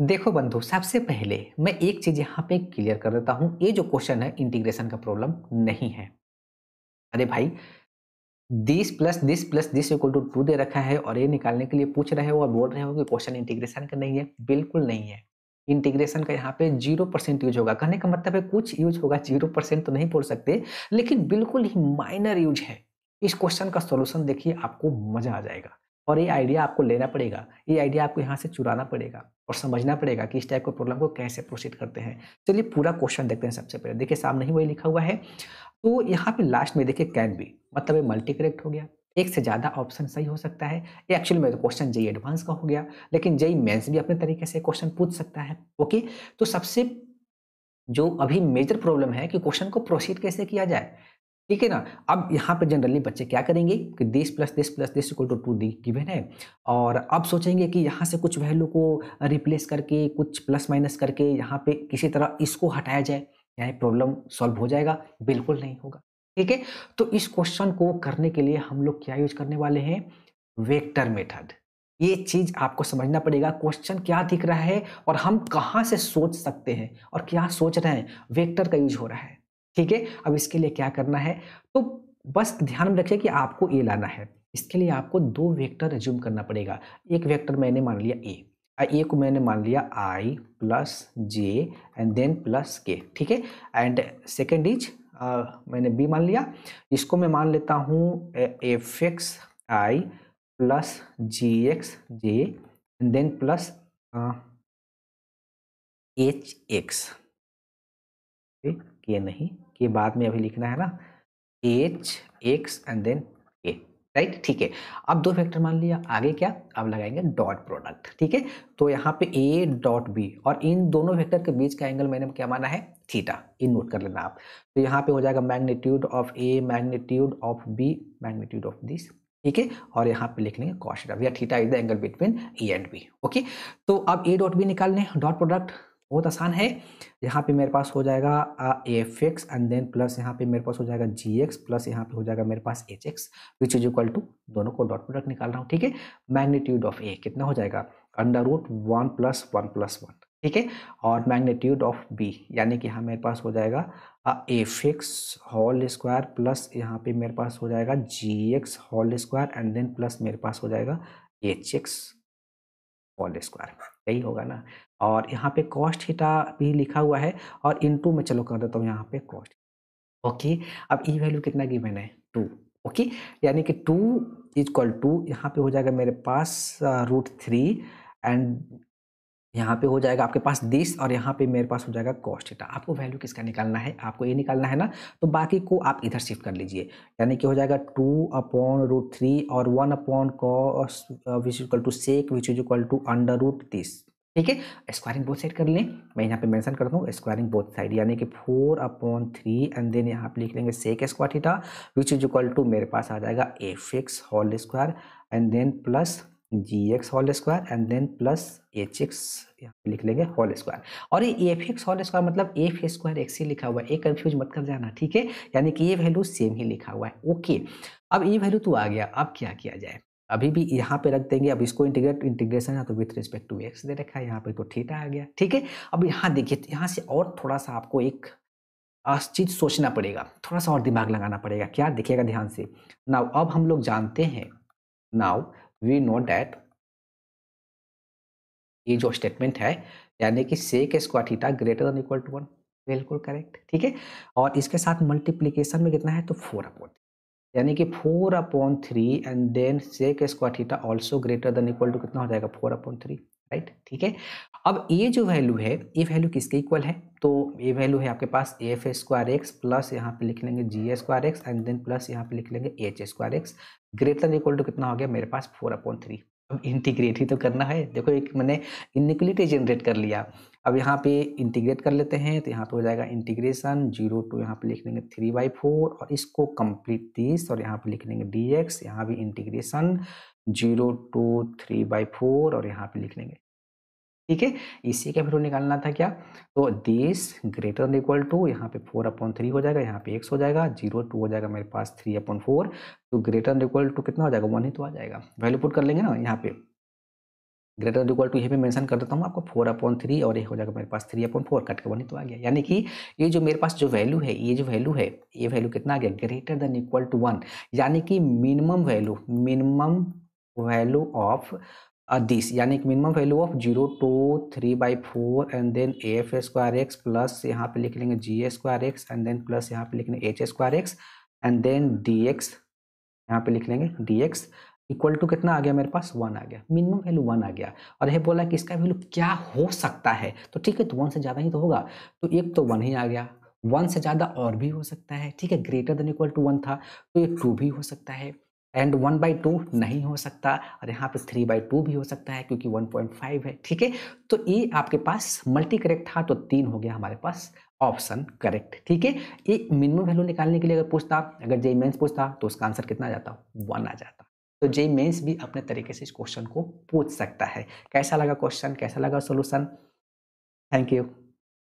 देखो बंधु सबसे पहले मैं एक चीज़ यहाँ पे क्लियर कर देता हूँ ये जो क्वेश्चन है इंटीग्रेशन का प्रॉब्लम नहीं है अरे भाई this plus this plus this equal to two दे रखा है और ये निकालने के लिए पूछ रहे हो और बोल रहे हो कि क्वेश्चन इंटीग्रेशन का नहीं है बिल्कुल नहीं है इंटीग्रेशन का यहाँ पे जीरो परसेंट यूज होगा कहने का मतलब है कुछ यूज होगा जीरो परसेंट तो नहीं बोल सकते लेकिन बिल्कुल ही माइनर यूज है इस क्वेश्चन का सोल्यूशन देखिए आपको मजा आ जाएगा और ये आइडिया आपको लेना पड़ेगा ये आइडिया आपको यहाँ से चुराना पड़ेगा और समझना पड़ेगा कि इस टाइप के प्रॉब्लम को कैसे प्रोसीड करते हैं चलिए पूरा क्वेश्चन देखते हैं सबसे पहले देखिए सामने ही वही लिखा हुआ है तो यहाँ पे लास्ट में देखिए कैन बी मतलब ये मल्टी करेक्ट हो गया एक से ज़्यादा ऑप्शन सही हो सकता है ये एक्चुअली में क्वेश्चन जय एडवांस का हो गया लेकिन जय मेंस भी अपने तरीके से क्वेश्चन पूछ सकता है ओके तो सबसे जो अभी मेजर प्रॉब्लम है कि क्वेश्चन को प्रोसीड कैसे किया जाए ठीक है ना अब यहाँ पे जनरली बच्चे क्या करेंगे कि this plus this plus this equal to two the given है और अब सोचेंगे कि यहाँ से कुछ वैल्यू को रिप्लेस करके कुछ प्लस माइनस करके यहाँ पे किसी तरह इसको हटाया जाए यानी प्रॉब्लम सॉल्व हो जाएगा बिल्कुल नहीं होगा ठीक है तो इस क्वेश्चन को करने के लिए हम लोग क्या यूज करने वाले हैं वेक्टर मेथड ये चीज आपको समझना पड़ेगा क्वेश्चन क्या दिख रहा है और हम कहाँ से सोच सकते हैं और क्या सोच रहे हैं वेक्टर का यूज हो रहा है ठीक है अब इसके लिए क्या करना है तो बस ध्यान में रखिए कि आपको ए लाना है इसके लिए आपको दो वेक्टर रिज्यूम करना पड़ेगा एक वेक्टर मैंने मान लिया ए ए को मैंने मान लिया I plus J and then plus K ठीक है एंड सेकेंड इज मैंने बी मान लिया इसको मैं मान लेता हूँ F X I plus G X J and then plus H X K नहीं के बाद में अभी लिखना है ना H X and then A right ठीक है अब दो फैक्टर मान लिया आगे क्या अब लगाएंगे डॉट प्रोडक्ट ठीक है तो यहाँ पे ए डॉट बी और इन दोनों फैक्टर के बीच का एंगल मैंने क्या माना है थीटा इन नोट कर लेना आप तो यहाँ पे हो जाएगा magnitude of A magnitude of B magnitude of this ठीक है और यहाँ पे लिख लेंगे कॉस्ट या theta is the angle between A and B okay तो अब ए डॉट बी निकालने डॉट प्रोडक्ट बहुत आसान है यहाँ पे मेरे पास हो जाएगा F X and then plus यहाँ पे मेरे पास हो जाएगा जी एक्स प्लस यहाँ पे हो जाएगा मेरे पास H X which is equal to दोनों को डॉट प्रोडक्ट निकाल रहा हूँ ठीक है मैग्नीट्यूड ऑफ ए कितना हो जाएगा under root one plus one plus one ठीक है और मैग्नीट्यूड ऑफ बी यानी कि यहाँ मेरे पास हो जाएगा F X whole square plus यहाँ पे मेरे पास हो जाएगा G X whole square and then plus मेरे पास हो जाएगा एच एक्स होल स्क्वायर यही होगा ना और यहाँ पे कॉस्ट हीटा भी लिखा हुआ है और इनटू में चलो कर देता हूँ यहाँ पे कॉस्ट ओके अब ई e वैल्यू कितना की मैंने टू ओके यानी कि टू इज कॉल टू यहाँ पे हो जाएगा मेरे पास रूट थ्री एंड यहाँ पे हो जाएगा आपके पास दिस और यहाँ पे मेरे पास हो जाएगा कॉस्ट थीटा आपको वैल्यू किसका निकालना है आपको ये निकालना है ना तो बाकी को आप इधर शिफ्ट कर लीजिए यानी कि हो जाएगा टू अपॉन रूट थ्री और one upon cos which equal to sec which is equal to under root this ठीक है स्क्वायरिंग बोथ साइड कर लें मैं यहाँ पे मेंशन करता हूँ स्क्वायरिंग बोथ साइड यानी कि four upon three and then यहाँ पे लिख लेंगे sec square theta which is equal to मेरे पास आ जाएगा F X whole square and then plus G X whole square and then plus H X लिख लेंगे होल स्क्वायर और ये एफ एक्स होल स्क्वायर मतलब एफ स्क्वायर एक्स ही लिखा हुआ है एक कंफ्यूज मत कर जाना ठीक है यानी कि ये वैल्यू सेम ही लिखा हुआ है ओके अब ये वैल्यू तो आ गया अब क्या किया जाए अभी भी यहाँ पे रख देंगे अब इसको इंटीग्रेट इंटीग्रेशन है तो विथ रिस्पेक्ट टू एक्स दे रखा है यहाँ पे तो थीटा आ गया ठीक है अब यहाँ देखिए यहाँ से और थोड़ा सा आपको एक चीज़ सोचना पड़ेगा थोड़ा सा और दिमाग लगाना पड़ेगा क्या देखिएगा ध्यान से नाव अब हम लोग जानते हैं नाव वी नो डैट ये जो स्टेटमेंट है यानी कि sec square theta greater than equal to one बिल्कुल करेक्ट ठीक है और इसके साथ मल्टीप्लीकेशन में कितना है तो फोर अपॉन यानी कि four upon three and then sec square theta also greater than equal to कितना हो जाएगा फोर अपॉन थ्री राइट ठीक है अब ये जो वैल्यू है ये वैल्यू किसके इक्वल है तो ये वैल्यू है आपके पास a f square x plus यहाँ पे लिख लेंगे g a square x and then plus यहाँ पे लिख लेंगे h square x greater equal to कितना हो गया मेरे पास फोर अपॉइंट थ्री अब इंटीग्रेट ही तो करना है देखो एक मैंने इनिक्वलिटी जनरेट कर लिया अब यहाँ पे इंटीग्रेट कर लेते हैं तो यहाँ पे हो जाएगा इंटीग्रेशन जीरो टू यहाँ पे लिख लेंगे थ्री बाई फोर और इसको कंप्लीट तीस और यहाँ पे लिख लेंगे डी एक्स यहाँ भी integration zero two three by four और यहाँ पे लिख लेंगे ठीक है इसी का वैल्यू निकालना था क्या तो दिस ग्रेटर इक्वल टू यहाँ पे फोर अपॉन थ्री हो जाएगा यहाँ पे एक्स हो जाएगा जीरो टू हो जाएगा मेरे पास थ्री अपॉन फोर तो ग्रेटर इक्वल टू कितना हो जाएगा वन ही तो आ जाएगा वैल्यू पुट कर लेंगे ना यहाँ पे ग्रेटर इक्वल टू ये पे मेंशन कर देता हूँ आपको फोर अपॉन थ्री और एक हो जाएगा मेरे पास थ्री अपॉन फोर कट के वन ही तो आ गया यानी कि ये जो मेरे पास जो वैल्यू है ये जो वैल्यू है ये वैल्यू कितना आ गया greater than equal to one यानी कि minimum value minimum value of this यानी कि minimum value of zero two three by four and then a f square x plus यहाँ पे लिख लेंगे g a square x and then plus यहाँ पे लिख लेंगे h square x and then d x यहाँ पे लिख लेंगे डी एक्स इक्वल टू कितना आ गया मेरे पास वन आ गया मिनिमम वैल्यू वन आ गया और यह बोला कि इसका वैल्यू क्या हो सकता है तो ठीक है तो वन से ज़्यादा ही तो होगा तो एक तो वन ही आ गया वन से ज़्यादा और भी हो सकता है ठीक है greater than equal to one था तो एक टू भी हो सकता है एंड वन बाई टू नहीं हो सकता और यहाँ पे थ्री बाई टू भी हो सकता है क्योंकि वन पॉइंट फाइव है ठीक है तो ये आपके पास मल्टी करेक्ट था तो तीन हो गया हमारे पास ऑप्शन करेक्ट ठीक है ये मिनिमम वैल्यू निकालने के लिए अगर पूछता अगर जे मेन्स पूछता तो उसका आंसर कितना आ जाता वन आ जाता तो जे मेन्स भी अपने तरीके से इस क्वेश्चन को पूछ सकता है कैसा लगा क्वेश्चन कैसा लगा सोल्यूशन थैंक यू